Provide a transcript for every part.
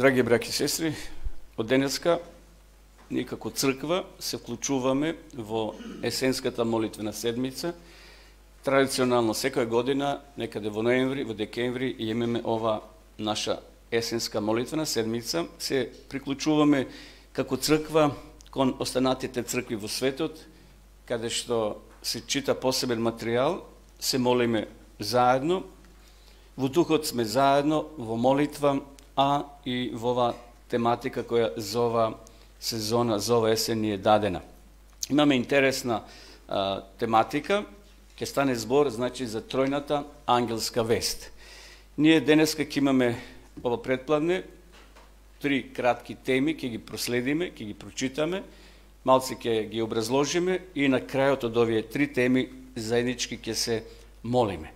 Драги браки и сестри, од денеска ние како црква се вклучуваме во есенската молитвена седмица. Традиционално секоја година, некаде во ноември, во декември, имаме ова наша есенска молитвена седмица. Се приклучуваме како црква кон останатите цркви во светот, каде што се чита посебен материјал, се молиме заедно, во духот сме заедно, во молитва, а и во ова тематика која за ова сезона, за ова есен ни е дадена. Имаме интересна а, тематика, ќе стане збор значи за тројната ангелска вест. Ние денеска ќе имаме ова предпладне три кратки теми, ќе ги проследиме, ќе ги прочитаме, малце ќе ги образложиме и на крајот од овие три теми заеднички ќе се молиме.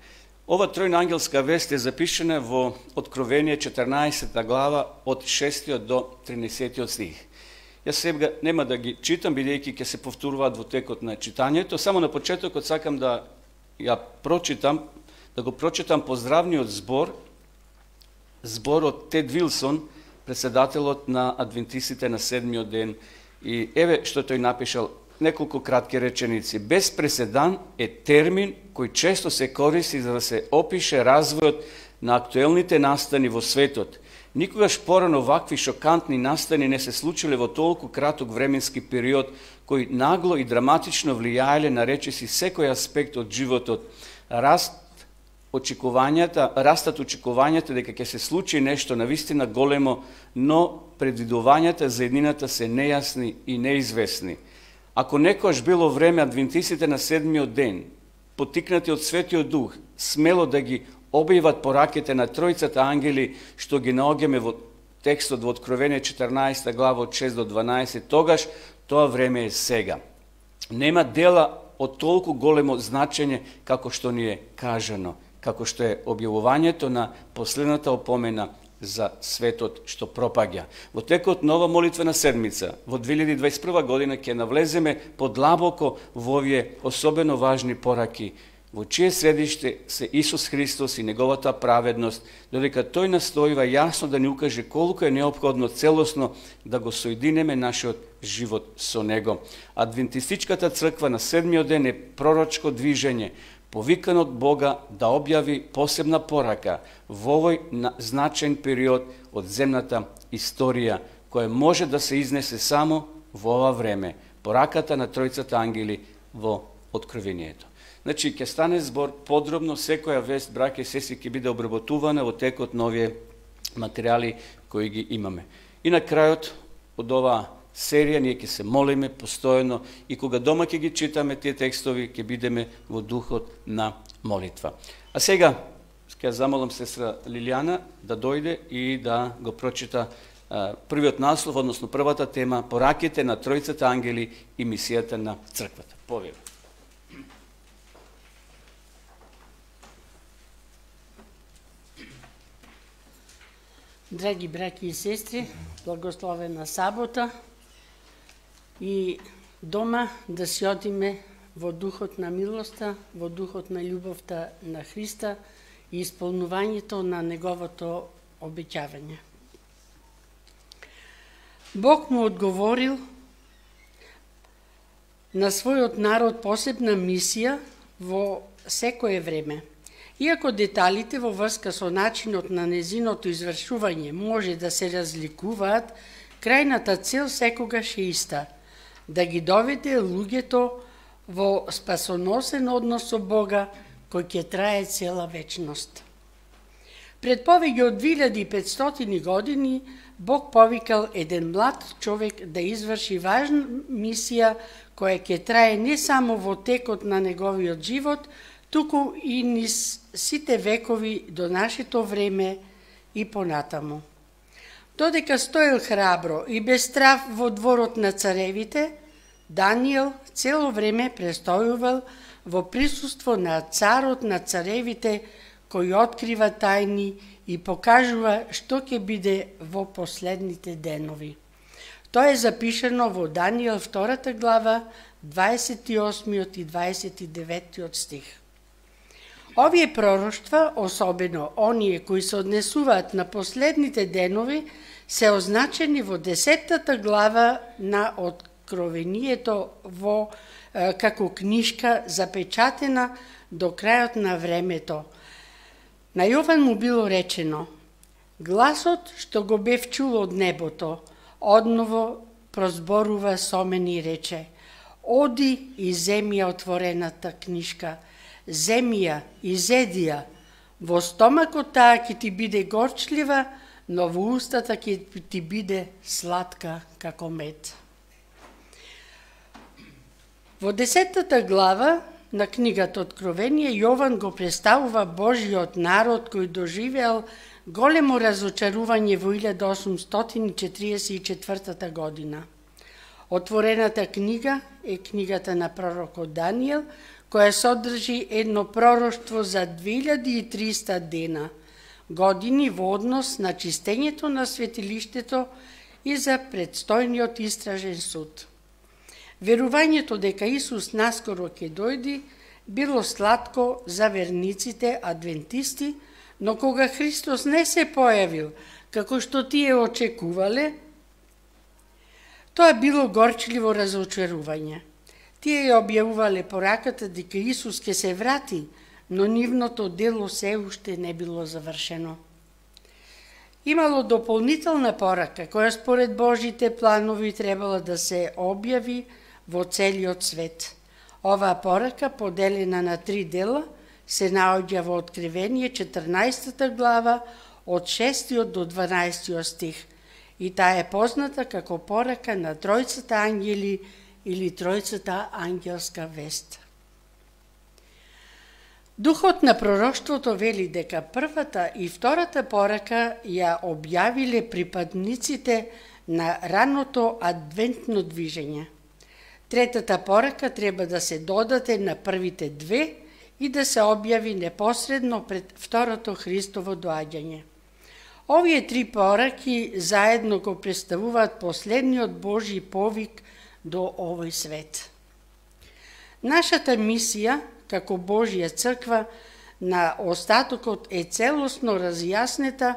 Ова тројна вест е запишена во Откровение 14 глава од 6 до 13 стих. Јас сега нема да ги читам, бидејќи ќе се повторуваат во текот на читањето. Само на почетокот сакам да ја прочитам, да го прочитам поздравниот збор, зборот Тед Вилсон, председателот на адвентистите на седмиот ден. И еве што тој напишал неколку кратки реченици. Безпреседан е термин кој често се користи за да се опише развојот на актуелните настани во светот. Никогаш порано вакви шокантни настани не се случиле во толку краток временски период, кој нагло и драматично влијаеле на речиси секој аспект од животот. Раст очекувањата, растат очекувањата дека ќе се случи нешто на вистина големо, но предвидувањата за еднината се нејасни и неизвестни. Ако некојаш било време адвентистите на седмиот ден, потикнати од Светиот Дух, смело да ги обиват пораките на тројцата ангели, што ги наогеме во текстот во Откровение 14 глава од 6 до 12, тогаш тоа време е сега. Нема дела од толку големо значење како што ни е кажано, како што е објавувањето на последната опомена за светот што пропаѓа. Во текот на ова молитвена седмица, во 2021 година, ќе навлеземе подлабоко во овие особено важни пораки, во чие средиште се Исус Христос и Неговата праведност, додека Тој настојува јасно да ни укаже колку е необходно целосно да го соединеме нашиот живот со Него. Адвентистичката црква на седмиот ден е пророчко движење, повикан од Бога да објави посебна порака во овој значен период од земната историја, која може да се изнесе само во ова време, пораката на Тројцата ангели во Откровението. Значи, ќе стане збор подробно, секоја вест, браке сеси ќе биде обработувана во текот на овие материјали кои ги имаме. И на крајот од оваа серија, ние ќе се молиме постојано и кога дома ќе ги читаме тие текстови, ќе бидеме во духот на молитва. А сега, ќе замолам сестра Лилијана да дојде и да го прочита првиот наслов, односно првата тема, пораките на Тројцата ангели и мисијата на Црквата. Повеја. Драги браки и сестри, благословена сабота, и дома да си одиме во духот на милоста, во духот на љубовта на Христа и исполнувањето на неговото обеќавање. Бог му одговорил на својот народ посебна мисија во секое време. Иако деталите во врска со начинот на незиното извршување може да се разликуваат, крајната цел секогаш е иста – да ги доведе луѓето во спасоносен однос со Бога, кој ќе трае цела вечност. Пред повеќе од 2500 години Бог повикал еден млад човек да изврши важна мисија која ќе трае не само во текот на неговиот живот, туку и низ сите векови до нашето време и понатаму. Додека стоел храбро и без страв во дворот на царевите, Данијел цело време престојувал во присуство на царот на царевите, кој открива тајни и покажува што ќе биде во последните денови. Тоа е запишено во Данијел 2 глава, 28 и 29 стих. Овие пророштва, особено оние кои се однесуваат на последните денови, се означени во десеттата глава на Откровението во како книжка запечатена до крајот на времето. На Јован му било речено: Гласот што го бев чул од небото, одново прозборува со мен и рече: Оди и земја отворената книжка – земја и зедија, во стомакот таа ќе ти биде горчлива, но во устата ќе ти биде сладка како мед. Во десетата глава на книгата Откровение, Јован го представува Божиот народ кој доживеал големо разочарување во 1844 година. Отворената книга е книгата на пророкот Данијел, која содржи едно пророштво за 2300 дена, години во однос на чистењето на светилиштето и за предстојниот истражен суд. Верувањето дека Исус наскоро ќе дојди било сладко за верниците адвентисти, но кога Христос не се појавил, како што тие очекувале, тоа било горчливо разочарување. Тие ја објавувале пораката дека Исус ќе се врати, но нивното дело се уште не било завршено. Имало дополнителна порака, која според Божите планови требала да се објави во целиот свет. Оваа порака, поделена на три дела, се наоѓа во Откривение 14 глава од 6 до 12 стих и таа е позната како порака на тројцата ангели – или Тројцата ангелска вест. Духот на пророштвото вели дека првата и втората порака ја објавиле припадниците на раното адвентно движење. Третата порака треба да се додаде на првите две и да се објави непосредно пред второто Христово доаѓање. Овие три пораки заедно го представуваат последниот Божи повик – до овој свет. Нашата мисија како Божја црква на остатокот е целосно разјаснета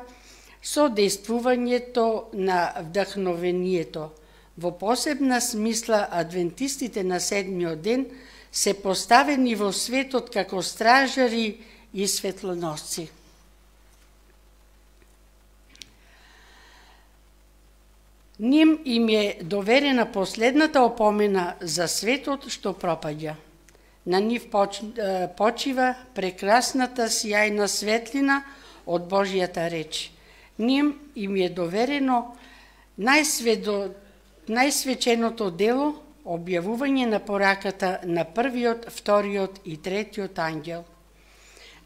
со действувањето на вдахновението. Во посебна смисла адвентистите на седмиот ден се поставени во светот како стражари и светлоносци. Ним им е доверена последната опомена за светот што пропаѓа. На нив почива прекрасната сјајна светлина од Божијата реч. Ним им е доверено најсведо, најсвеченото дело објавување на пораката на првиот, вториот и третиот ангел.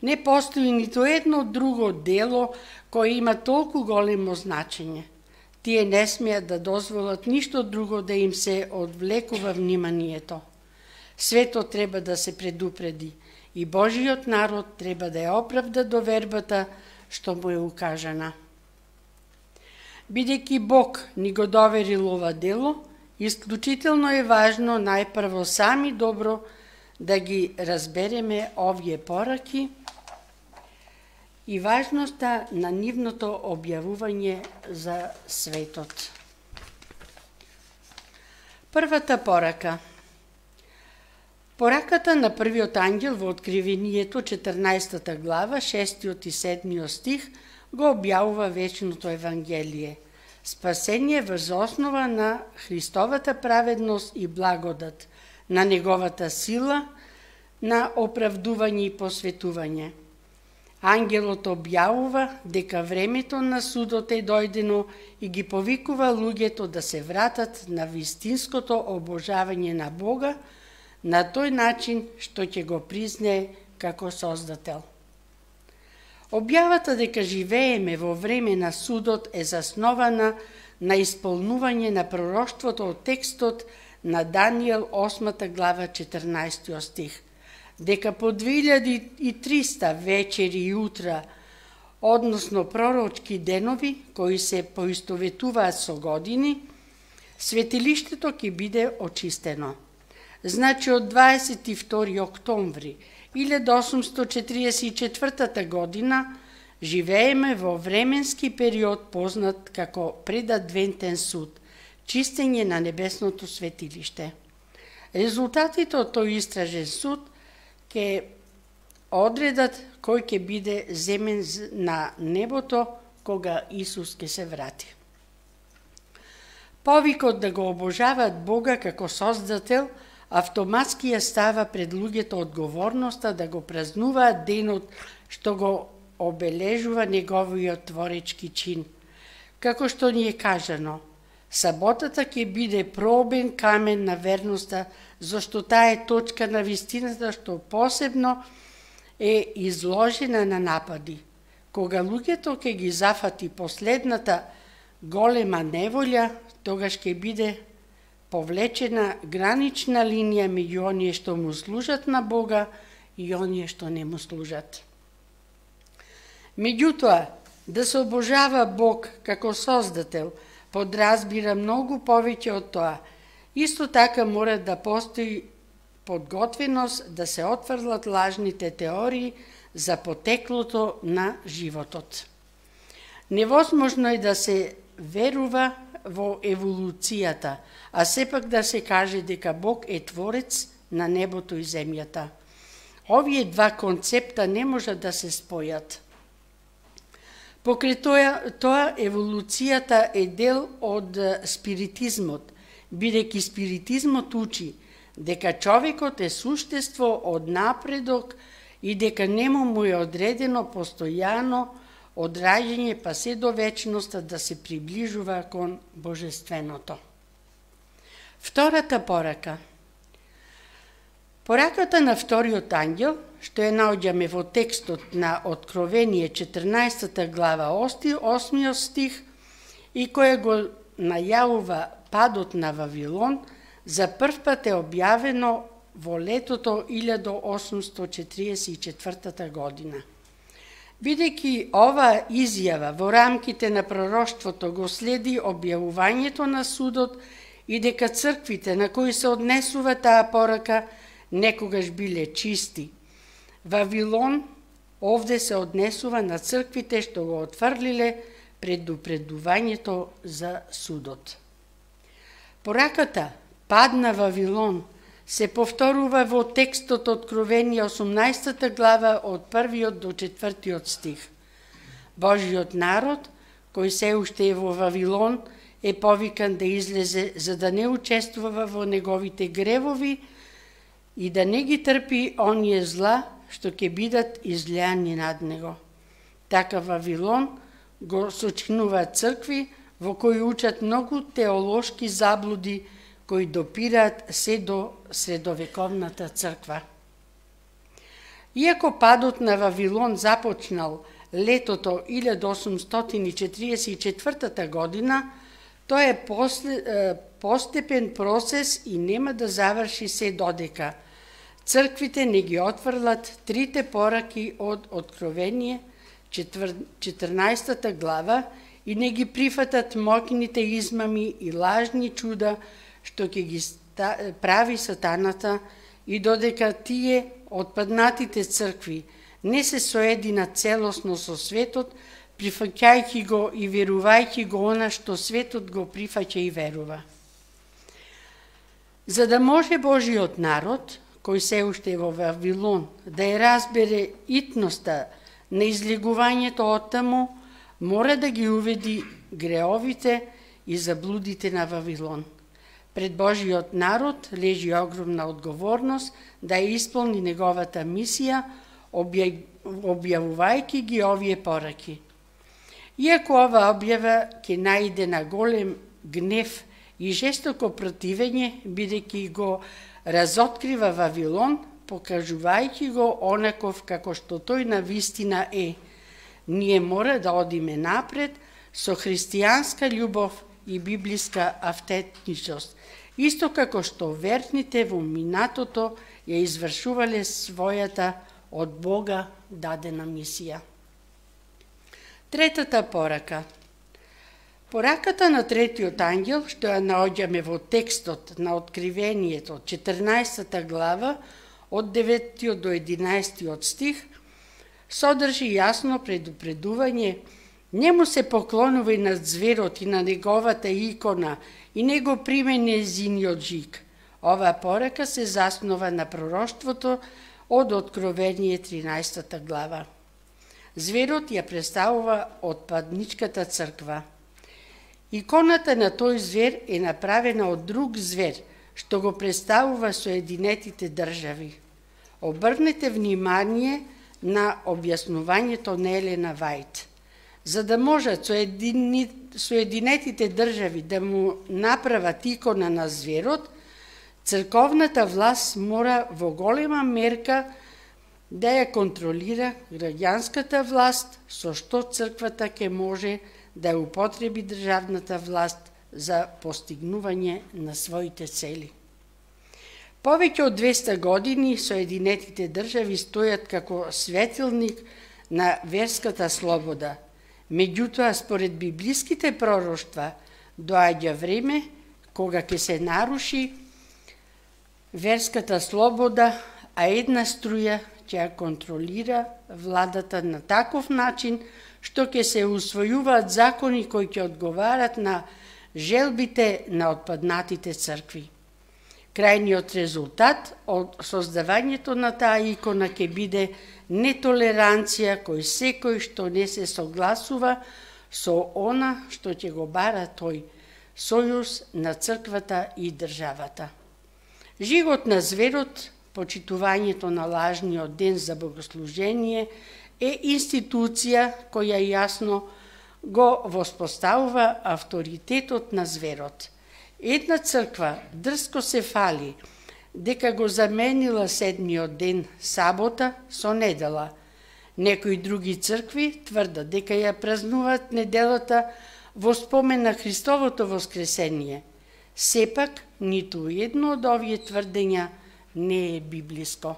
Не постои ниту едно друго дело кое има толку големо значење тие не смеат да дозволат ништо друго да им се одвлекува вниманието. Свето треба да се предупреди и Божиот народ треба да ја оправда довербата што му е укажана. Бидејќи Бог ни го доверил ова дело, исклучително е важно најпрво сами добро да ги разбереме овие пораки – и важноста на нивното објавување за светот. Првата порака Пораката на првиот ангел во Откривението 14 глава, 6 и 7 стих го објавува вечното Евангелие. Спасение врз основа на Христовата праведност и благодат, на Неговата сила, на оправдување и посветување – Ангелот објавува дека времето на судот е дојдено и ги повикува луѓето да се вратат на вистинското обожавање на Бога на тој начин што ќе го признае како Создател. Објавата дека живееме во време на судот е заснована на исполнување на пророштвото од текстот на Данијел 8 глава 14 стих – дека по 2300 вечери и утра, односно пророчки денови, кои се поистоветуваат со години, светилиштето ќе биде очистено. Значи од 22 октомври 1844 година живееме во временски период познат како предадвентен суд, чистење на небесното светилиште. Резултатите од тој истражен суд ке одредат кој ќе биде земен на небото кога Исус ќе се врати. Повикот да го обожаваат Бога како Создател, автоматски ја става пред луѓето одговорноста да го празнуваат денот што го обележува неговиот творечки чин. Како што ни е кажано – Саботата ќе биде пробен камен на верноста, зашто таа е точка на вистината што посебно е изложена на напади. Кога луѓето ќе ги зафати последната голема неволја, тогаш ќе биде повлечена гранична линија меѓу оние што му служат на Бога и оние што не му служат. Меѓутоа, да се обожава Бог како Создател – подразбира многу повеќе од тоа. Исто така мора да постои подготвеност да се отфрлат лажните теории за потеклото на животот. Невозможно е да се верува во еволуцијата, а сепак да се каже дека Бог е творец на небото и земјата. Овие два концепта не можат да се спојат. Покрај тоа, тоа еволуцијата е дел од спиритизмот, бидејќи спиритизмот учи дека човекот е суштество од напредок и дека нему му е одредено постојано од раѓање па се до вечноста да се приближува кон божественото. Втората порака – Пораката на вториот ангел, што ја наоѓаме во текстот на Откровение 14 глава 8 стих и која го најавува падот на Вавилон, за прв пат е објавено во летото 1844 година. Бидејќи ова изјава во рамките на пророштвото го следи објавувањето на судот и дека црквите на кои се однесува таа порака – некогаш биле чисти. Вавилон овде се однесува на црквите што го отфрлиле предупредувањето за судот. Пораката «Падна Вавилон» се повторува во текстот Откровение 18 глава од првиот до четвртиот стих. Божиот народ, кој се уште е во Вавилон, е повикан да излезе за да не учествува во неговите гревови, и да не ги трпи оние зла, што ќе бидат излеани над него. Така Вавилон го сочинуваат цркви во кои учат многу теолошки заблуди кои допираат се до средовековната црква. Иако падот на Вавилон започнал летото 1844 година, Тоа е постепен процес и нема да заврши се додека. Црквите не ги отврлат трите пораки од Откровение, 14 глава, и не ги прифатат мокните измами и лажни чуда што ќе ги прави сатаната и додека тие отпаднатите цркви не се соеди на целосно со светот, прифаќајќи го и верувајќи го она што светот го прифаќа и верува. За да може Божиот народ, кој се уште е во Вавилон, да ја разбере итноста на излегувањето од таму, мора да ги уведи греовите и заблудите на Вавилон. Пред Божиот народ лежи огромна одговорност да ја исполни неговата мисија, објавувајќи ги овие пораки – Иако ова објава ќе најде на голем гнев и жестоко противење, бидејќи го разоткрива Вавилон, покажувајќи го онаков како што тој на вистина е. Ние мора да одиме напред со христијанска љубов и библиска автентичност, исто како што верните во минатото ја извршувале својата од Бога дадена мисија. Третата порака. Пораката на третиот ангел, што ја наоѓаме во текстот на Откривението, 14 глава, од 9 до 11 стих, содржи јасно предупредување Не му се поклонувај на зверот и на неговата икона и не го приме незиниот жик. Ова порака се заснова на пророштвото од Откровение 13 глава. Зверот ја представува отпадничката црква. Иконата на тој звер е направена од друг звер, што го представува Соединетите држави. Обрнете внимание на објаснувањето на Елена Вајт. За да можат Соединетите држави да му направат икона на зверот, црковната власт мора во голема мерка да да ја контролира граѓанската власт со што црквата ќе може да ја употреби државната власт за постигнување на своите цели. Повеќе од 200 години Соединетите држави стојат како светилник на верската слобода. Меѓутоа, според библиските пророштва, доаѓа време кога ќе се наруши верската слобода, а една струја ќе ја контролира владата на таков начин, што ќе се усвојуваат закони кои ќе одговарат на желбите на отпаднатите цркви. Крајниот резултат од создавањето на таа икона ќе биде нетолеранција кој секој што не се согласува со она што ќе го бара тој сојуз на црквата и државата. Живот на зверот почитувањето на лажниот ден за богослужение е институција која јасно го воспоставува авторитетот на зверот. Една црква дрско се фали дека го заменила седмиот ден сабота со недела. Некои други цркви тврдат дека ја празнуваат неделата во спомен на Христовото воскресение. Сепак, ниту едно од овие тврдења – не е библиско.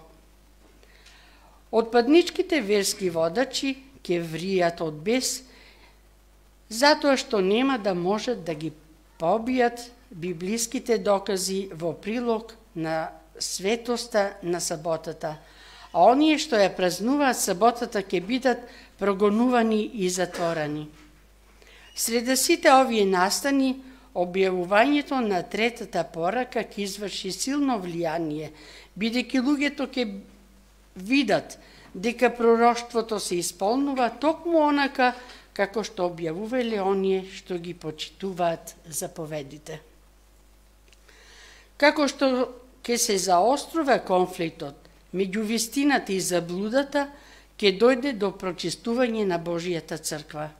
Отпадничките верски водачи ке вријат од бес, затоа што нема да можат да ги побијат библиските докази во прилог на светоста на саботата, а оние што ја празнуваат саботата ќе бидат прогонувани и затворани. Среда сите овие настани, Објавувањето на третата порака ќе изврши силно влијание, бидејќи луѓето ќе видат дека пророштвото се исполнува токму онака како што објавувале оние што ги почитуваат заповедите. Како што ќе се заострува конфликтот меѓу вистината и заблудата, ќе дојде до прочистување на Божијата црква,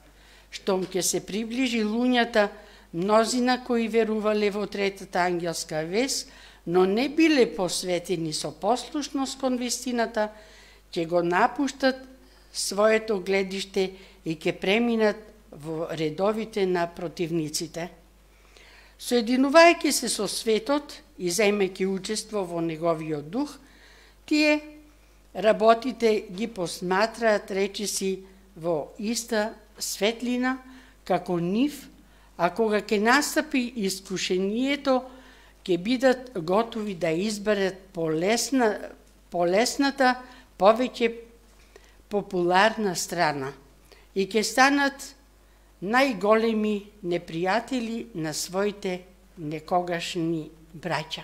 штом ќе се приближи луњата Мнозина кои верувале во третата ангелска вест, но не биле посветени со послушност кон вистината, ќе го напуштат своето гледиште и ќе преминат во редовите на противниците. Соединувајќи се со светот и земеќи учество во неговиот дух, тие работите ги посматраат речиси во иста светлина како нив а кога ќе настапи искушението, ќе бидат готови да изберат полесна, полесната, повеќе популарна страна и ќе станат најголеми непријатели на своите некогашни браќа.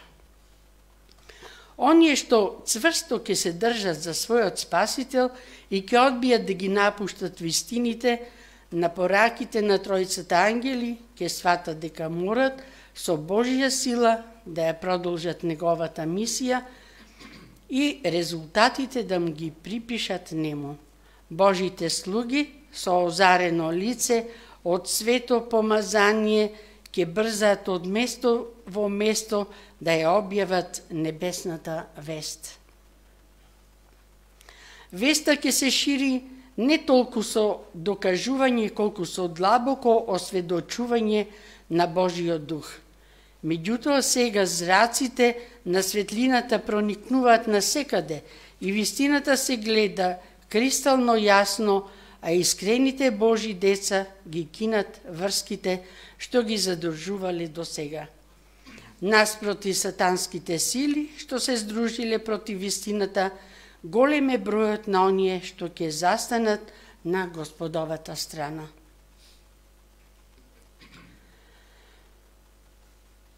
Оние што цврсто ќе се држат за својот спасител и ќе одбијат да ги напуштат вистините, на пораките на Тројцата ангели ке свата дека морат со Божија сила да ја продолжат неговата мисија и резултатите да му ги припишат нему. Божите слуги со озарено лице од свето помазание ќе брзат од место во место да ја објават небесната вест. Веста ќе се шири не толку со докажување, колку со длабоко осведочување на Божиот дух. Меѓутоа сега зраците на светлината проникнуваат на секаде и вистината се гледа кристално јасно, а искрените Божи деца ги кинат врските што ги задржувале до сега. Нас проти сатанските сили што се здружиле против вистината, голем е бројот на оние што ќе застанат на господовата страна.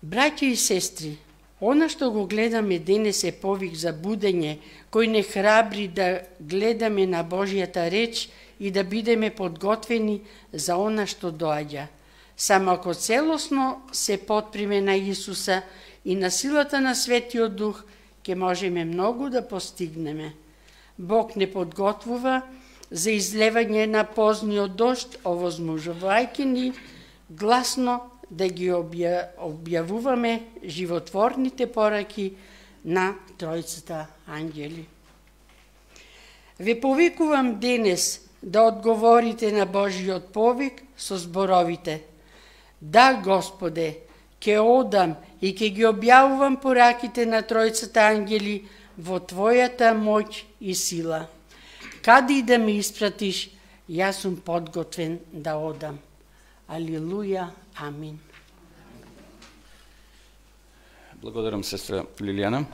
Браќа и сестри, она што го гледаме денес е повик за будење, кој не храбри да гледаме на Божијата реч и да бидеме подготвени за она што доаѓа. Само ако целосно се подприме на Исуса и на силата на Светиот Дух – ќе можеме многу да постигнеме. Бог не подготвува за излевање на позниот дошт, овозможувајќи ни гласно да ги објавуваме животворните пораки на Тројцата ангели. Ве повикувам денес да одговорите на Божиот повик со зборовите. Да, Господе, Ке одам и ке ги објавувам пораките на Тројцата ангели во Твојата моќ и сила. Каде и да ме испратиш, јас сум подготвен да одам. Алилуја, амин. Благодарам, сестра Лилијана.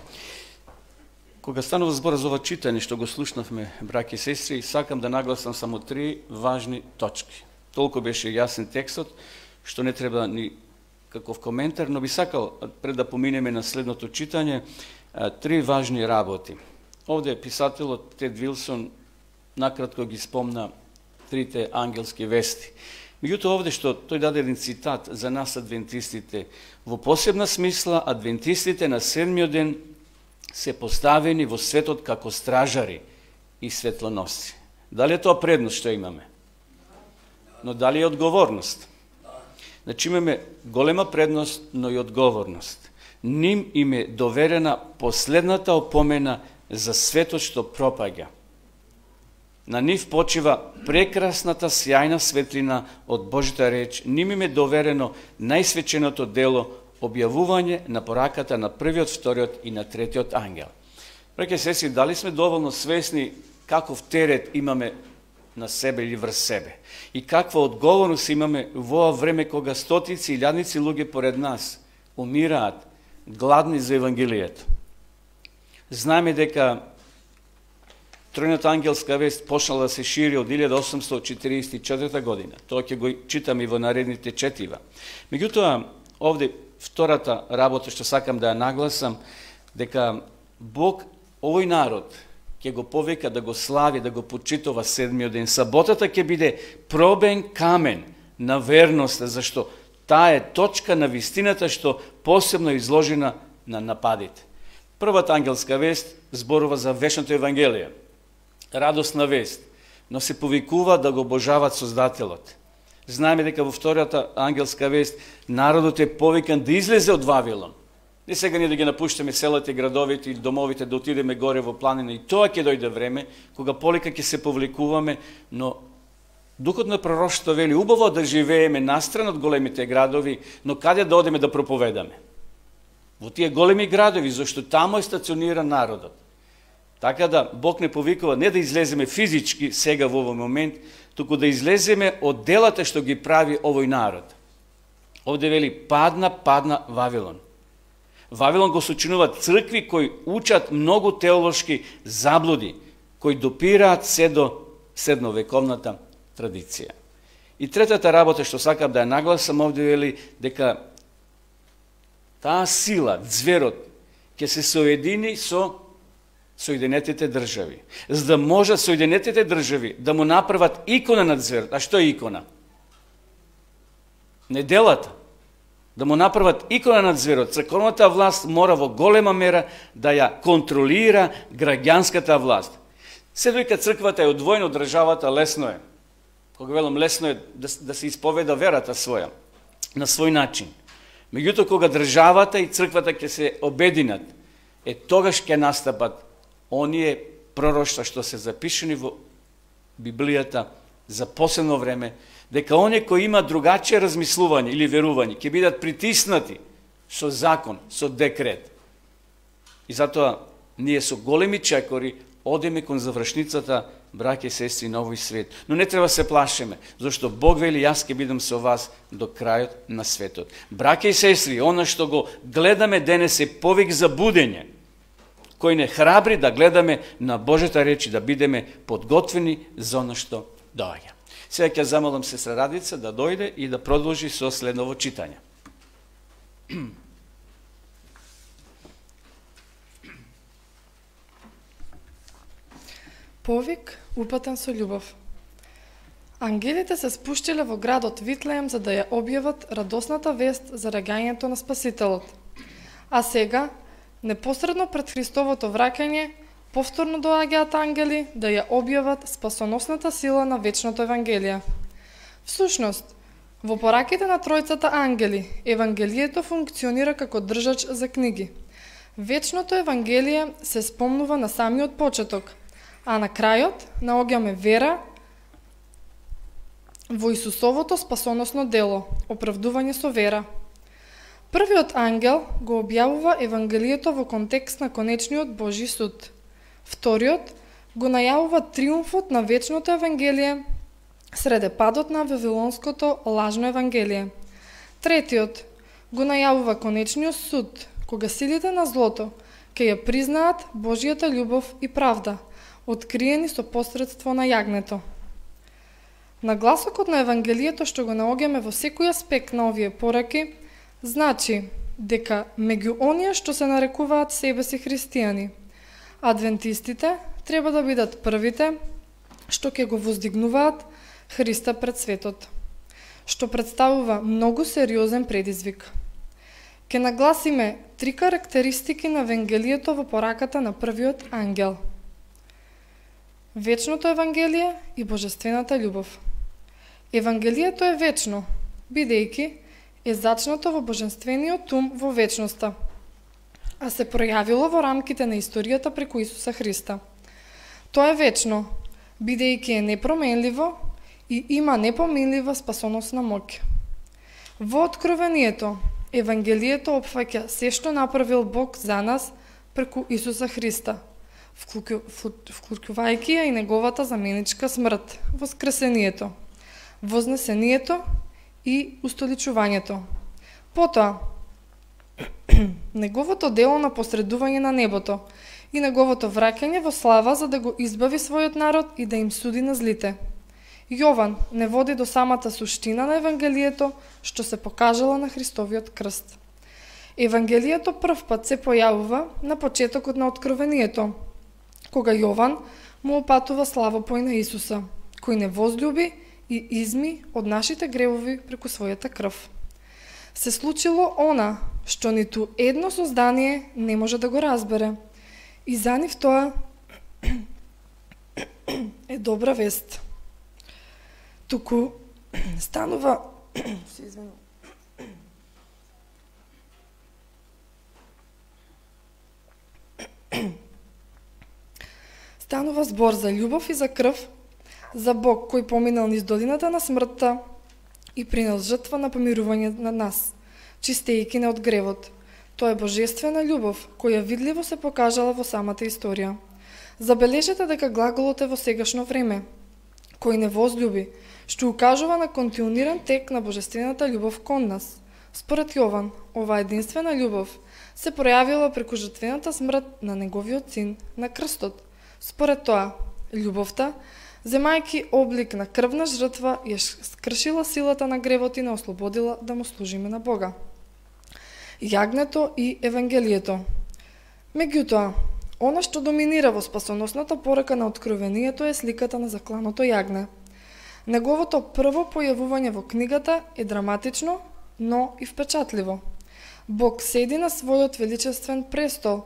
Кога станува збор за ова читање што го слушнавме, браки и сестри, сакам да нагласам само три важни точки. Толку беше јасен текстот, што не треба ни каков коментар, но би сакал, пред да поминеме на следното читање, три важни работи. Овде писателот Тед Вилсон накратко ги спомна трите ангелски вести. Меѓуто овде што тој даде еден цитат за нас адвентистите, во посебна смисла адвентистите на седмиот ден се поставени во светот како стражари и светлоносци. Дали е тоа предност што имаме? Но дали е одговорност? Значи имаме голема предност, но и одговорност. Ним им е доверена последната опомена за светот што пропаѓа. На нив почива прекрасната сјајна светлина од Божјата реч. Ним им е доверено најсвеченото дело објавување на пораката на првиот, вториот и на третиот ангел. Преке си, дали сме доволно свесни каков терет имаме на себе или врз себе. И каква одговорност имаме во време кога стотици и лјадници луѓе поред нас умираат гладни за Евангелието. Знаеме дека Тројната ангелска вест почнала да се шири од 1844 година. Тоа ќе го читам и во наредните четива. Меѓутоа, овде втората работа што сакам да ја нагласам, дека Бог овој народ ќе го повека да го слави, да го почитува седмиот ден. Саботата ќе биде пробен камен на верноста, зашто таа е точка на вистината што посебно изложена на нападите. Првата ангелска вест зборува за вешното евангелие. Радосна вест, но се повикува да го обожават Создателот. Знаеме дека во втората ангелска вест народот е повикан да излезе од Вавилон – Не сега ние да ги напуштаме селата и градовите и домовите, да отидеме горе во планина. И тоа ќе дојде време, кога полека ќе се повлекуваме, но Духот на пророштво вели, убаво да живееме настран од големите градови, но каде да одеме да проповедаме? Во тие големи градови, зашто тамо е стациониран народот. Така да Бог не повикува не да излеземе физички сега во овој момент, туку да излеземе од делата што ги прави овој народ. Овде вели, падна, падна Вавилон. Вавилон го сочинува цркви кои учат многу теолошки заблуди, кои допираат се до седновековната традиција. И третата работа што сакам да ја нагласам овде е дека таа сила, зверот, ќе се соедини со Соединетите држави. За да можат Соединетите држави да му направат икона на зверот. А што е икона? Неделата да му направат икона над зверот. Црковната власт мора во голема мера да ја контролира граѓанската власт. Се дојка црквата е одвојна од државата, лесно е. Кога велам лесно е да, да се исповеда верата своја на свој начин. Меѓутоа кога државата и црквата ќе се обединат, е тогаш ќе настапат оние пророшта што се запишени во Библијата за последно време, дека оние кои имаат другачие размислување или верување ќе бидат притиснати со закон, со декрет. И затоа ние со големи чекори одеме кон завршницата, браке, сестри на овој свет. Но не треба се плашеме, зашто Бог вели, јас ќе бидам со вас до крајот на светот. Браке и сестри, оно што го гледаме денес е повик за будење, кој не храбри да гледаме на Божјата реч и да бидеме подготвени за она што доаѓа. Сега ќе замолам сестра Радица да дојде и да продолжи со следново читање. Повик упатен со љубов. Ангелите се спуштиле во градот Витлеем за да ја објават радосната вест за раѓањето на Спасителот. А сега, непосредно пред Христовото враќање, Повторно доаѓаат ангели да ја објават спасоносната сила на вечното евангелие. Всушност, во пораките на тројцата ангели, евангелието функционира како држач за книги. Вечното евангелие се спомнува на самиот почеток, а на крајот наоѓаме вера во Исусовото спасоносно дело, оправдување со вера. Првиот ангел го објавува евангелието во контекст на конечниот Божи суд – Вториот го најавува триумфот на вечното евангелие среде падот на вавилонското лажно евангелие. Третиот го најавува конечниот суд, кога силите на злото ќе ја признаат Божијата љубов и правда, откриени со посредство на јагнето. Нагласокот на Евангелието што го наогеме во секој аспект на овие пораки, значи дека меѓу оние што се нарекуваат себе си христијани – Адвентистите треба да бидат првите што ќе го воздигнуваат Христа пред светот, што представува многу сериозен предизвик. Ке нагласиме три карактеристики на Евангелието во пораката на првиот ангел. Вечното Евангелие и Божествената љубов. Евангелието е вечно, бидејќи е зачнато во Божествениот ум во вечноста – а се пројавило во рамките на историјата преку Исуса Христа. Тоа е вечно, бидејќи е непроменливо и има непомилива спасоносна моќ. Во откровението, Евангелието опфаќа се што направил Бог за нас преку Исуса Христа, вклучувајќи ја и неговата заменичка смрт, воскресението, вознесението и устоличувањето. Потоа, неговото дело на посредување на небото и неговото враќање во слава за да го избави својот народ и да им суди на злите. Јован не води до самата суштина на Евангелието што се покажала на Христовиот крст. Евангелието првпат се појавува на почетокот на откровението, кога Јован му опатува слава пој на Исуса, кој не возлюби и изми од нашите гревови преку својата крв се случило она што ниту едно создание не може да го разбере. И за нив тоа е добра вест. Туку станува се извинувам. Станува збор за љубов и за крв, за Бог кој поминал низ долината на смртта, и принел жртва на помирување на нас, чистејки не од гревот. Тоа е божествена љубов, која видливо се покажала во самата историја. Забележете дека глаголот е во сегашно време, кој не возлюби, што укажува на континуиран тек на божествената љубов кон нас. Според Јован, ова единствена љубов се проявила преку жртвената смрт на неговиот син на крстот. Според тоа, љубовта Земајки облик на крвна жртва, ја скршила силата на гревот и не ослободила да му служиме на Бога. Јагнето и Евангелието Меѓутоа, она што доминира во спасоносната порака на откровението е сликата на закланото јагне. Неговото прво појавување во книгата е драматично, но и впечатливо. Бог седи на својот величествен престол,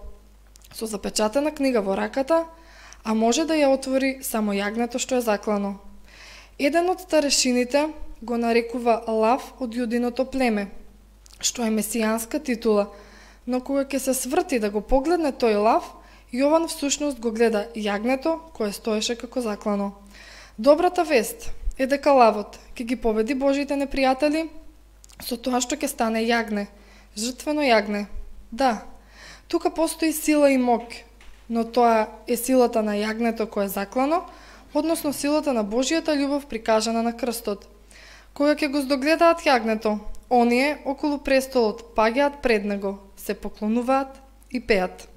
со запечатена книга во раката – а може да ја отвори само јагнето што е заклано. Еден од старешините го нарекува лав од јудиното племе, што е месијанска титула, но кога ќе се сврти да го погледне тој лав, Јован всушност го гледа јагнето кое стоеше како заклано. Добрата вест е дека лавот ќе ги победи Божите непријатели со тоа што ќе стане јагне, жртвено јагне. Да, тука постои сила и мок, но тоа е силата на јагнето кое е заклано, односно силата на Божијата љубов прикажана на крстот. Кога ќе го здогледаат јагнето, оние околу престолот паѓаат пред него, се поклонуваат и пеат.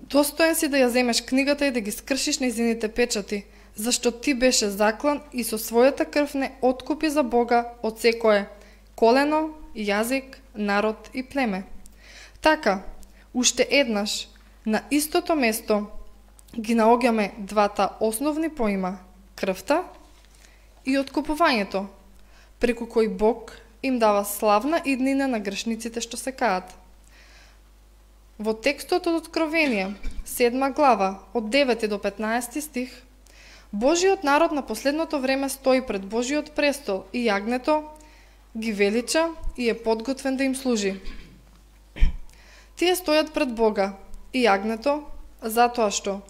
Достоен си да ја земеш книгата и да ги скршиш незините печати, зашто ти беше заклан и со својата крв не откупи за Бога од секое колено, јазик, народ и племе. Така, уште еднаш, На истото место ги наоѓаме двата основни поима – крвта и откупувањето, преку кој Бог им дава славна иднина на грешниците што се каат. Во текстот од Откровение, 7 глава, од 9 до 15 стих, Божиот народ на последното време стои пред Божиот престол и јагнето ги велича и е подготвен да им служи. Тие стојат пред Бога, и јагнето, затоа што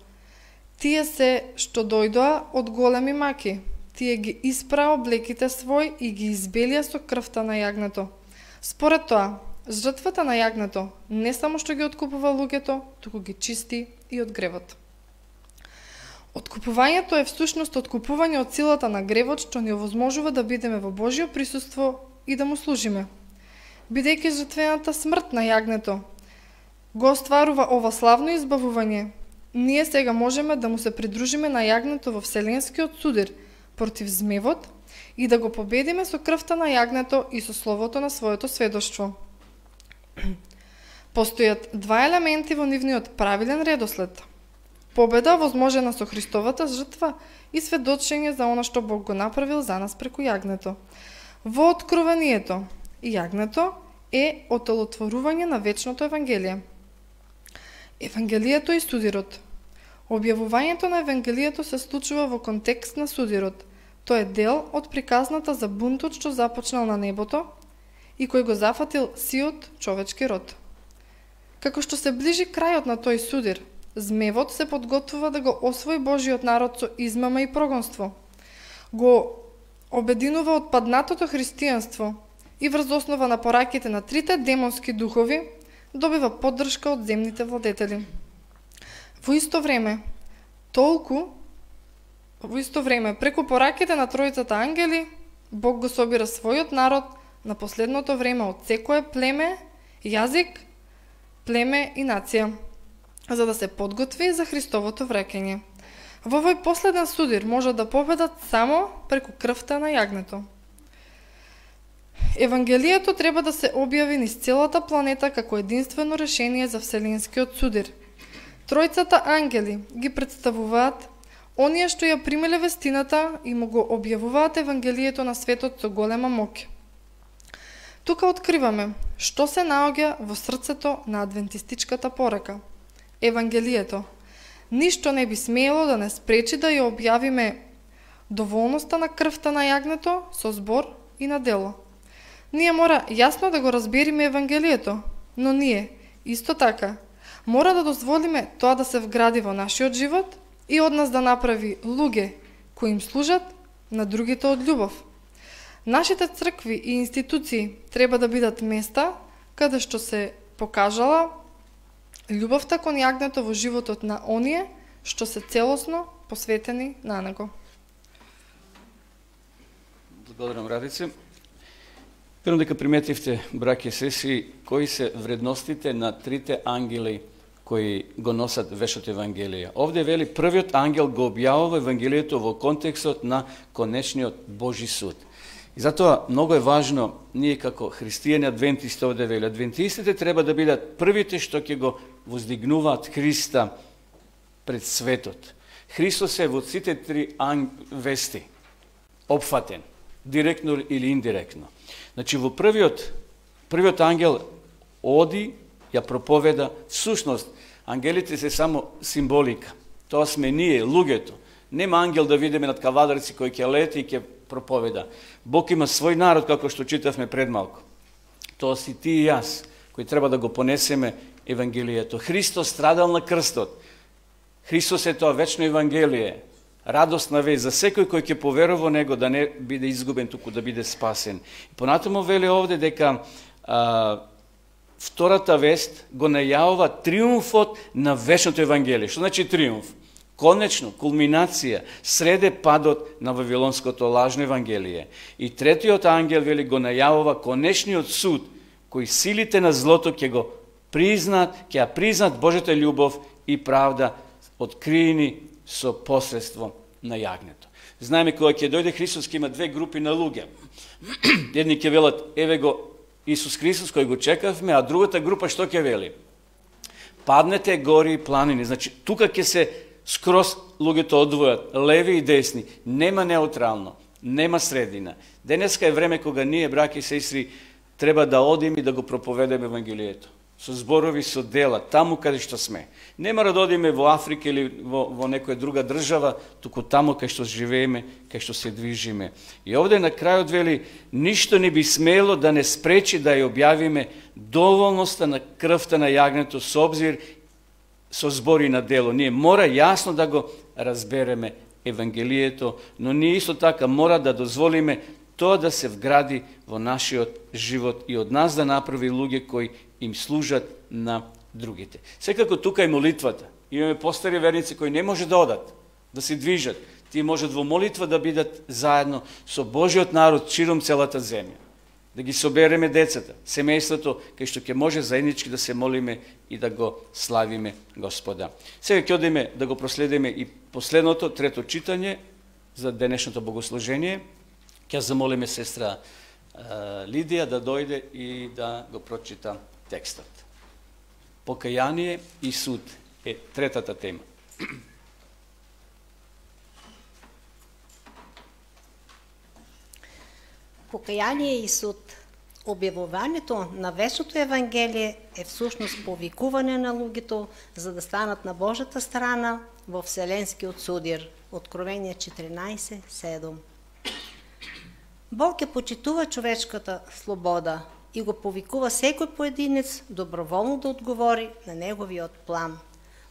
тие се што дојдоа од големи маки. Тие ги испра облеките свој и ги избелија со крвта на јагнето. Според тоа, жртвата на јагнето не само што ги откупува луѓето, туку ги чисти и од гревот. Откупувањето е всушност откупување од силата на гревот што ни овозможува да бидеме во Божјо присуство и да му служиме. Бидејќи жртвената смрт на јагнето го остварува ова славно избавување. Ние сега можеме да му се придружиме на јагнето во вселенскиот судир против змевот и да го победиме со крвта на јагнето и со словото на своето сведоштво. Постојат два елементи во нивниот правилен редослед. Победа возможена со Христовата жртва и сведочење за она што Бог го направил за нас преку јагнето. Во откровението, јагнето е отелотворување на вечното евангелие – Евангелието и судирот. Објавувањето на Евангелието се случува во контекст на судирот. тоа е дел од приказната за бунтот што започнал на небото и кој го зафатил сиот човечки род. Како што се ближи крајот на тој судир, змевот се подготвува да го освои Божиот народ со измама и прогонство. Го обединува отпаднатото христијанство и врз основа на пораките на трите демонски духови, добива поддршка од земните владетели. Во исто време, толку во исто време преку пораките на тројцата ангели, Бог го собира својот народ на последното време од секое племе, јазик, племе и нација, за да се подготви за Христовото вреќање. Во овој последен судир може да победат само преку крвта на јагнето. Евангелието треба да се објави низ целата планета како единствено решение за вселенскиот судир. Тројцата ангели ги представуваат оние што ја примеле вестината и му го објавуваат Евангелието на светот со голема моќ. Тука откриваме што се наоѓа во срцето на адвентистичката порека – Евангелието. Ништо не би смело да не спречи да ја објавиме доволноста на крвта на јагнето со збор и на дело – Ние мора јасно да го разбериме Евангелието, но ние, исто така, мора да дозволиме тоа да се вгради во нашиот живот и од нас да направи луѓе кои им служат на другите од љубов. Нашите цркви и институции треба да бидат места каде што се покажала љубовта кон јагнето во животот на оние што се целосно посветени на него. Благодарам, Радици. Верам дека приметивте, браке сеси, кои се вредностите на трите ангели кои го носат вешот Евангелие. Овде вели, првиот ангел го објавува Евангелието во контекстот на конечниот Божи суд. И затоа многу е важно ние како христијани адвентисти овде вели, адвентистите треба да бидат првите што ќе го воздигнуваат Христа пред светот. Христос е во сите три анг... вести опфатен директно или индиректно. Значи, во првиот, првиот ангел оди, ја проповеда, всушност, ангелите се само символика. Тоа сме ние, луѓето. Нема ангел да видиме над кавадарци кој ќе лети и ќе проповеда. Бог има свој народ, како што читавме пред малку. Тоа си ти и јас, кои треба да го понесеме Евангелието. Христос страдал на крстот. Христос е тоа вечно Евангелие радосна вест за секој кој ќе поверува во него да не биде изгубен, туку да биде спасен. И понатаму веле овде дека а, втората вест го најавува триумфот на вечното евангелие. Што значи триумф? Конечно, кулминација, среде падот на Вавилонското лажно евангелие. И третиот ангел вели го најавува конечниот суд, кој силите на злото ќе го признат, ќе ја признат Божјата љубов и правда откриени со посредством на јагнето. Знаеме кога ќе дојде Христос ќе има две групи на луѓе. Едни ќе велат еве го Исус Христос кој го чекавме, а другата група што ќе вели? Паднете гори и планини. Значи тука ќе се скрос луѓето одвојат, леви и десни. Нема неутрално, нема средина. Денеска е време кога ние браки и сестри треба да одиме и да го проповедеме евангелието со зборови, со дела, таму каде што сме. Нема да одиме во Африка или во, во некоја друга држава, туку таму каде што живееме, каде што се движиме. И овде на крајот вели, ништо не би смело да не спречи да ја објавиме доволноста на крвта на јагнето со обзир со збори на дело. Ние мора јасно да го разбереме Евангелието, но ние исто така мора да дозволиме тоа да се вгради во нашиот живот и од нас да направи луѓе кои им служат на другите. Секако тука е молитвата. Имаме постари верници кои не може да одат, да се движат. Тие можат во молитва да бидат заедно со Божиот народ чиром целата земја. Да ги собереме децата, семејството, кај што ќе може заеднички да се молиме и да го славиме Господа. Сега ќе одиме да го проследиме и последното, трето читање за денешното богослужение. Ќе замолиме сестра Лидија да дојде и да го прочита текстот. Покаяние и суд е третата тема. Покаяние и суд. Објавувањето на вечното Евангелие е всушност повикување на луѓето за да станат на Божата страна во Вселенскиот судир. Откровение 14.7 Бог ја почитува човечката слобода, и го повикува секој поединец доброволно да одговори на неговиот план.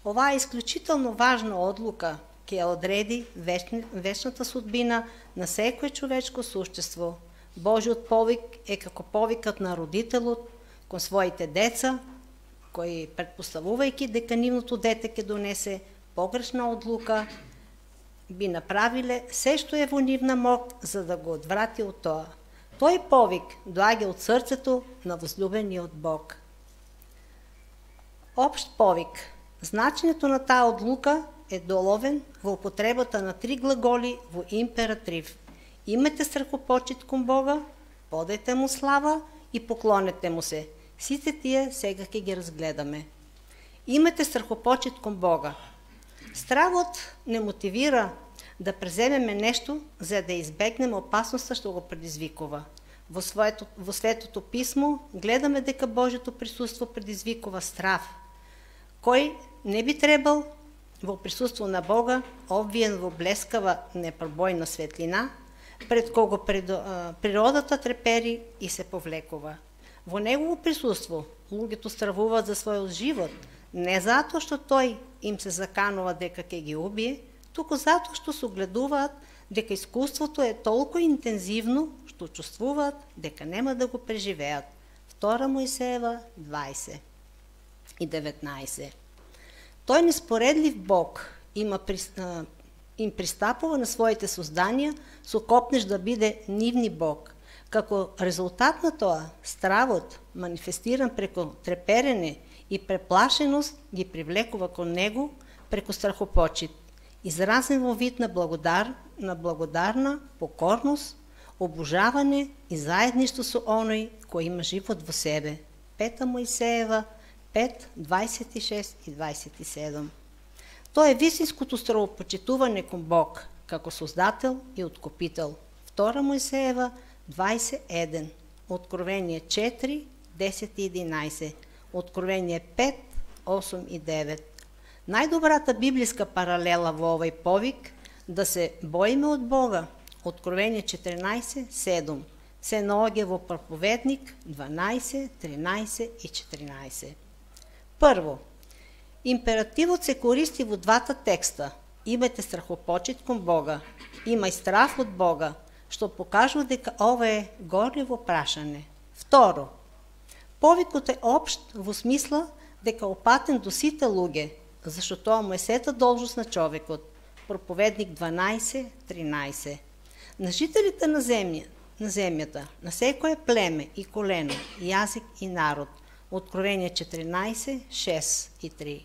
Оваа исклучително важна одлука ќе ја одреди вечната судбина на секој човечко существо. Божиот повик е како повикот на родителот кон своите деца, кои предпоставувајќи дека нивното дете ќе донесе погрешна одлука, би направиле се што е во нивна мог за да го одврати од тоа. Тој повик доаѓа од срцето на возлюбениот Бог. Обшт повик. Значењето на таа одлука е доловен во употребата на три глаголи во императив. Имате страхопочит кон Бога, подете му слава и поклонете му се. Сите тие сега ќе ги разгледаме. Имате страхопочит кон Бога. Стравот не мотивира да преземеме нешто за да избегнеме опасноста што го предизвикува. Во, своето, во Светото писмо гледаме дека Божето присуство предизвикува страв, кој не би требал во присуство на Бога, обвиен во блескава непробојна светлина, пред кого природата трепери и се повлекува. Во негово присуство луѓето стравуваат за својот живот, не затоа што тој им се заканува дека ќе ги убие, туку затоа што се угледуваат дека искуството е толку интензивно што чувствуваат дека нема да го преживеат. Втора Моисеева 20 и 19. Тој неспоредлив Бог има им пристапува на своите созданија со копнеш да биде нивни Бог. Како резултат на тоа, стравот, манифестиран преку треперене и преплашеност, ги привлекува кон него преку страхопочит – изразен во вид на, благодар, на благодарна покорност, обожавање и заедништо со оној кој има живот во себе. Пета Моисеева, 5, 26 и 27. Тоа е висинското стравопочитување кон Бог, како Создател и откопител. Втора Моисеева, 21, Откровение 4, 10 и 11, Откровение 5, 8 и 9. Најдобрата библиска паралела во овој повик да се боиме од Бога, Откровение 14:7 се наоѓа во проповедник 12, 13 и 14. Прво, императивот се користи во двата текста. Имајте страхопочит кон Бога, имај страх од Бога, што покажува дека ова е горливо прашање. Второ, повикот е општ во смисла дека опатен до сите луѓе, Па зашто тоа му е сета должност на човекот. Проповедник 12.13 На жителите на земја, на земјата, на секое племе и колено, јазик и народ. Откровение 14.6 и 3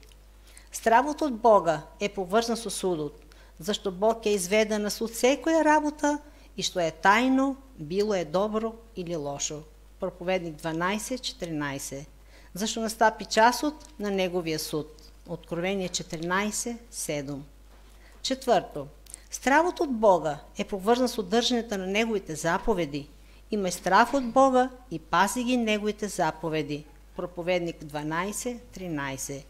Стравот од Бога е поврзан со судот, зашто Бог е изведен на суд секоја работа и што е тајно, било е добро или лошо. Проповедник 12.14 Зашто настапи часот на неговија суд. Откровение 14.7 Четврто, стравот од Бога е поврзан со држањето на Неговите заповеди. Има страх од Бога и пази ги Неговите заповеди. Проповедник 12.13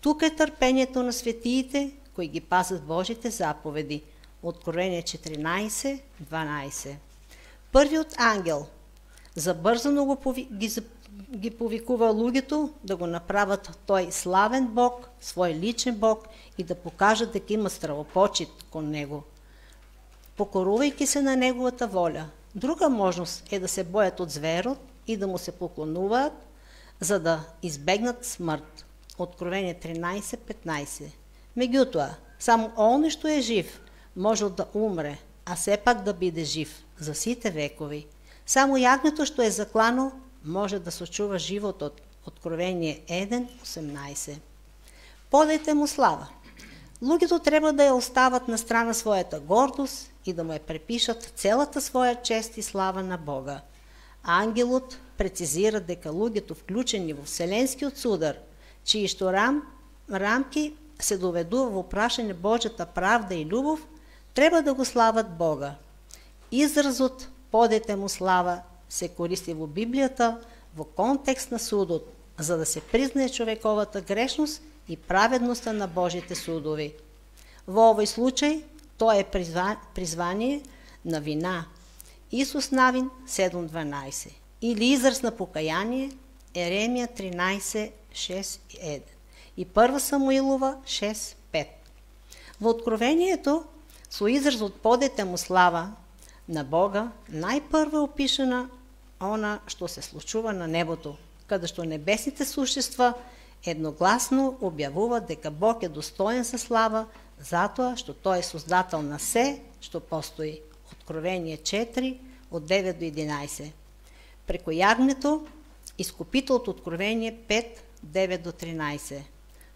Тука е трпењето на светиите кои ги пазат Божите заповеди. Откровение 14.12 Првиот ангел забрзано го ги ги повикува луѓето да го направат тој славен Бог, свој личен Бог и да покажат дека има стравопочит кон Него, покорувајќи се на Неговата воля. Друга можност е да се бојат од зверот и да му се поклонуваат, за да избегнат смрт. Откровение 13.15 Меѓутоа, само оној што е жив може да умре, а сепак да биде жив за сите векови. Само јагнето што е заклано може да сочува животот. Откровение 1.18 Подете му слава. Луѓето треба да ја остават на страна својата гордост и да му ја препишат целата своја чест и слава на Бога. Ангелот прецизира дека луѓето вклучени во Вселенскиот судар, чии што рам, рамки се доведува во прашање Божјата правда и љубов, треба да го слават Бога. Изразот «Подете му слава» се користи во Библијата во контекст на судот, за да се признае човековата грешност и праведноста на Божите судови. Во овој случај, тоа е призвание на вина. Исус Навин 7.12 или израз на покаяние Еремија 13.6.1 и 1 Самуилова 6.5. Во Откровението, со изразот подете му слава на Бога, најпрво опишена она што се случува на небото, каде што небесните существа едногласно објавуваат дека Бог е достоен за слава, затоа што Тој е создател на се што постои. Откровение 4, од 9 до 11. Преку јагнето, искупителот откровение 5, 9 до 13.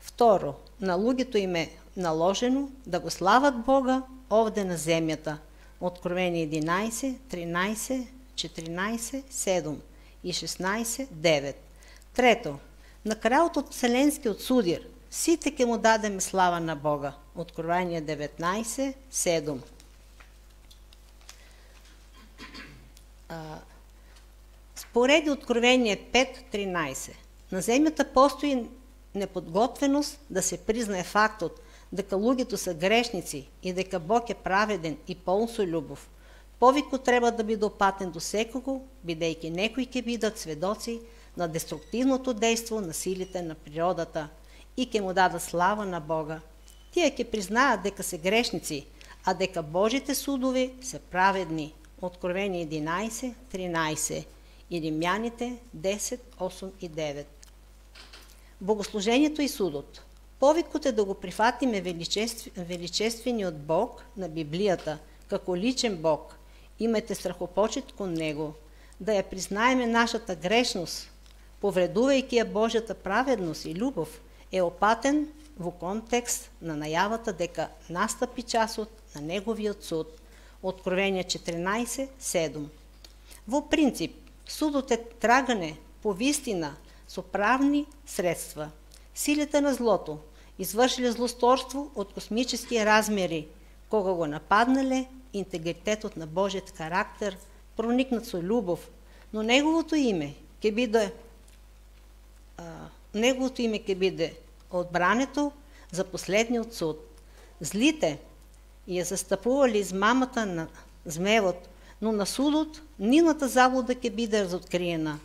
Второ, на луѓето им е наложено да го слават Бога овде на земјата. Откровение 11, 13, 14 7 и 16 9. Трето, на крајот од Вселенскиот судир, сите ќе му дадеме слава на Бога. Откровение 19 7. Спореди Откровение 5.13. На земјата постои неподготвеност да се признае фактот дека луѓето се грешници и дека Бог е праведен и полн со љубов – повикот треба да биде опатен до секого, бидејќи некои ќе бидат сведоци на деструктивното дејство на силите на природата и ќе му дадат слава на Бога. Тие ќе признаат дека се грешници, а дека Божите судови се праведни. Откровение 11, 13 и Римјаните 10, 8 и 9. Богослужението и судот. Повикот е да го прифатиме величествениот Бог на Библијата, како личен Бог – имајте страхопочет кон Него, да ја признаеме нашата грешност, повредувајќи ја Божјата праведност и љубов, е опатен во контекст на најавата дека настапи часот на Неговиот суд, Откровение 14.7. Во принцип, судот е трагане по вистина со правни средства. Силите на злото извршиле злосторство од космически размери, кога го нападнале интегритетот на Божиот карактер, проникнат со љубов, но неговото име ќе биде а, неговото име ќе биде одбрането за последниот суд. Злите ја застапували измамата на змевот, но на судот нивната заблуда ќе биде разоткриена.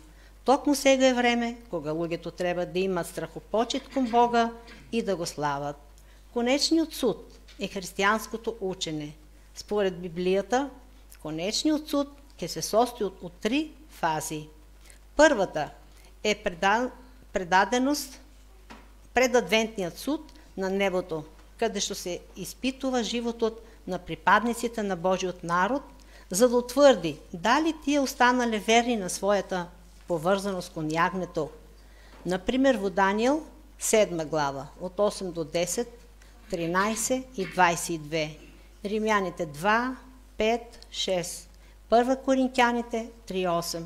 Токму сега е време кога луѓето треба да имат страхопочет кон Бога и да го слават. Конечниот суд е христијанското учење. Според Библијата, конечниот суд ќе се состои од три фази. Првата е предаденост пред адвентниот суд на небото, каде што се испитува животот на припадниците на Божиот народ, за да утврди дали тие останале верни на својата поврзаност кон јагнето. Например, во Данијел 7 глава, од 8 до 10, 13 и Римјаните 2, 5, 6. Прва Коринќаните 3, 8.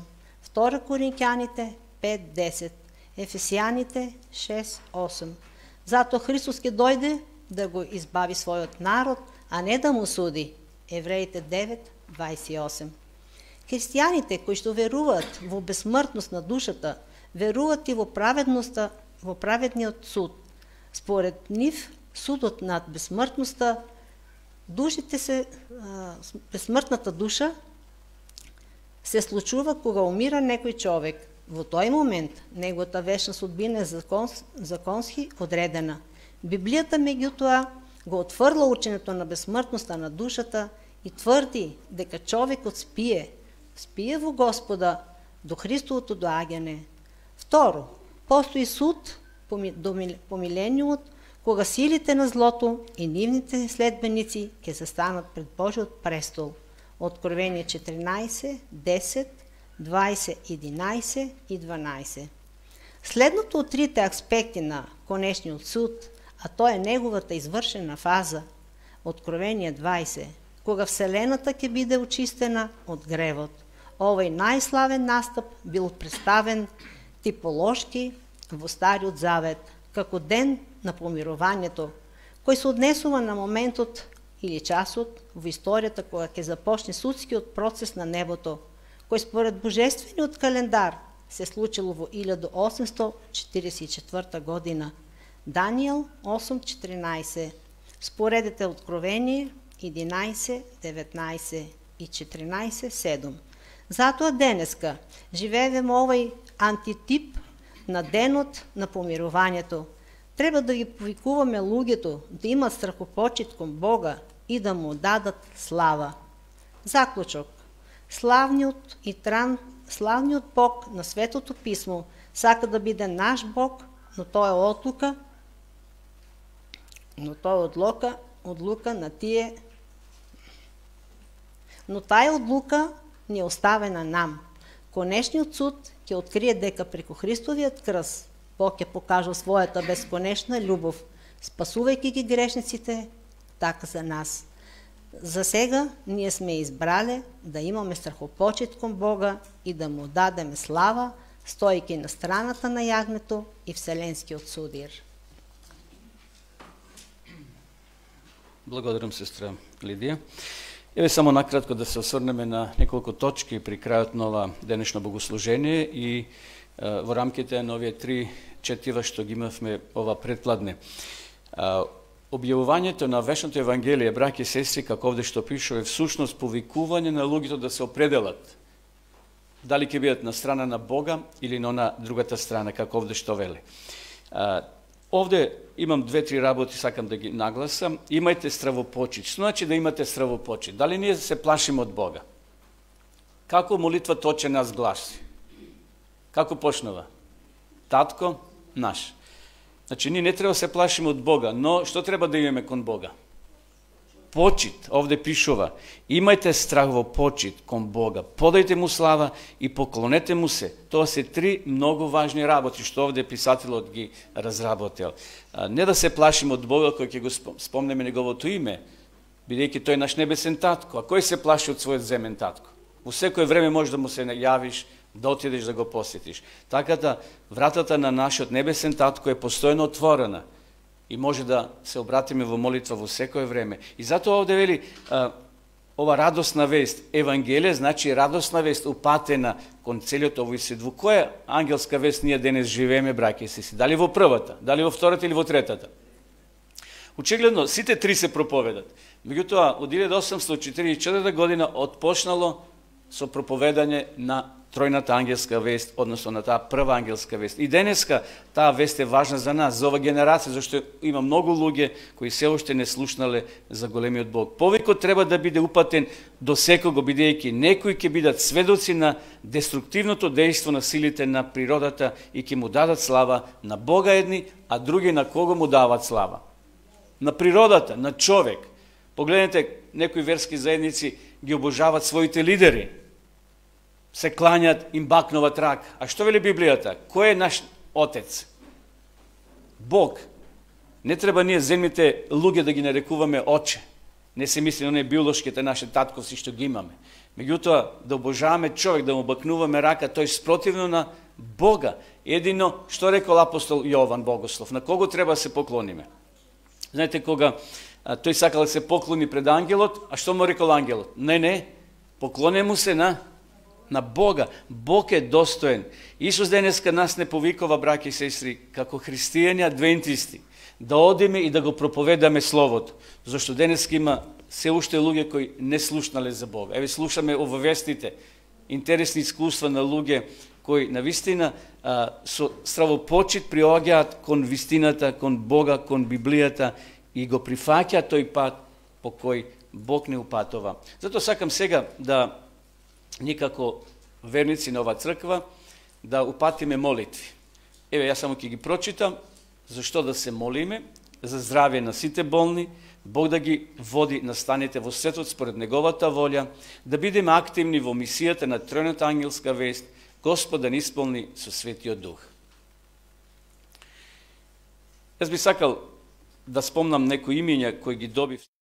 2 Коринќаните 5, 10. Ефесијаните 6, 8. Зато Христос ке дојде да го избави својот народ, а не да му суди. Евреите 9, 28. Христијаните кои што веруваат во безсмртност на душата, веруваат и во праведноста, во праведниот суд. Според нив, судот над безсмртноста Душите се, безсмртната душа се случува кога умира некој човек. Во тој момент неговата вечна судбина е законс, законски одредена. Библијата меѓутоа го отфрла ученето на безсмртноста на душата и тврди дека човекот спие, спие во Господа до Христовото доаѓање. Второ, постои суд по помилениот кога силите на злото и нивните следбеници ќе застанат пред Божиот престол. Откровение 14, 10, 20, 11 и 12. Следното од трите аспекти на конечниот суд, а тоа е неговата извршена фаза, Откровение 20, кога Вселената ќе биде очистена од гревот. Овој најславен настап бил представен типолошки во Стариот Завет – како ден на помирувањето, кој се однесува на моментот или часот во историјата кога ќе започне судскиот процес на небото, кој според божествениот календар се случило во 1844 година. Данијел 8.14, Споредете Откровение 11.19 и 14.7. Затоа денеска живееме овој антитип на денот на помирувањето. Треба да ги повикуваме луѓето да има страхопочит кон Бога и да му дадат слава. Заклучок. Славниот и тран, славниот Бог на Светото Писмо сака да биде наш Бог, но тоа е отлука, но тоа е одлука, одлука на тие, но таа одлука не оставена нам. Конечниот суд ќе открие дека преку Христовиот крст Бог ќе покажа својата бесконечна љубов, спасувајќи ги грешниците, така за нас. За сега ние сме избрале да имаме страхопочет кон Бога и да му дадеме слава, стојки на страната на јагнето и вселенскиот судир. Благодарам, сестра Лидија. Еве само накратко да се осврнеме на неколку точки при крајот на ова денешно богослужение и е, во рамките на овие три четива што ги имавме ова предпладне. објавувањето на вешното евангелие, брак и сестри, како овде што пишува, е всушност повикување на луѓето да се определат дали ќе бидат на страна на Бога или на она другата страна, како овде што вели. овде имам две-три работи, сакам да ги нагласам. Имајте стравопочит. Што значи да имате стравопочит? Дали ние се плашиме од Бога? Како молитва точе нас гласи? Како почнува? Татко наш. Значи, ние не треба да се плашиме од Бога, но што треба да имаме кон Бога? почит, овде пишува, имајте страх во почит кон Бога, подајте му слава и поклонете му се. Тоа се три многу важни работи што овде писателот ги разработил. Не да се плашиме од Бога кој ќе го спомнеме неговото име, бидејќи тој наш небесен татко, а кој се плаши од својот земен татко? Во секој време може да му се најавиш, да отидеш да го посетиш. Така да вратата на нашиот небесен татко е постојано отворена и може да се обратиме во молитва во секое време. И затоа овде вели ова радосна вест, Евангелие, значи радосна вест упатена кон целиот овој свет. Во која ангелска вест ние денес живееме, браќа и си? Дали во првата, дали во втората или во третата? Очигледно, сите три се проповедат. Меѓутоа, од 1844 година отпочнало со проповедање на тројната ангелска вест, односно на таа прва ангелска вест. И денеска таа вест е важна за нас, за ова генерација, зашто има многу луѓе кои се уште не слушнале за големиот Бог. Повикот треба да биде упатен до секого, бидејќи некои ќе бидат сведоци на деструктивното дејство на силите на природата и ќе му дадат слава на Бога едни, а други на кого му дават слава? На природата, на човек. Погледнете, некои верски заедници ги обожават своите лидери – се кланјат, им бакнуват рак. А што вели Библијата? Кој е наш Отец? Бог. Не треба ние земните луѓе да ги нарекуваме Оче. Не се мисли на не биолошките наши татковци што ги имаме. Меѓутоа, да обожаваме човек, да му бакнуваме рака, тој спротивно на Бога. Едино, што рекол апостол Јован Богослов, на кого треба да се поклониме? Знаете, кога а, тој сакал да се поклони пред ангелот, а што му рекол ангелот? Не, не, поклоне му се на на Бога. Бог е достоен. Исус денеска нас не повикува, браќа и сестри, како христијани адвентисти, да одиме и да го проповедаме Словото. Зашто денеска има се уште луѓе кои не слушнале за Бога. Еве слушаме вестите, интересни искуства на луѓе кои на вистина а, со стравопочит приоѓаат кон вистината, кон Бога, кон Библијата и го прифаќаат тој пат по кој Бог не упатува. Зато сакам сега да ние како верници на ова црква да упатиме молитви. Еве, јас само ќе ги прочитам, зашто да се молиме, за здравје на сите болни, Бог да ги води на станите во светот според Неговата волја, да бидеме активни во мисијата на Тројната ангелска вест, Господ да ни исполни со Светиот Дух. Јас би сакал да спомнам некои имења кои ги добив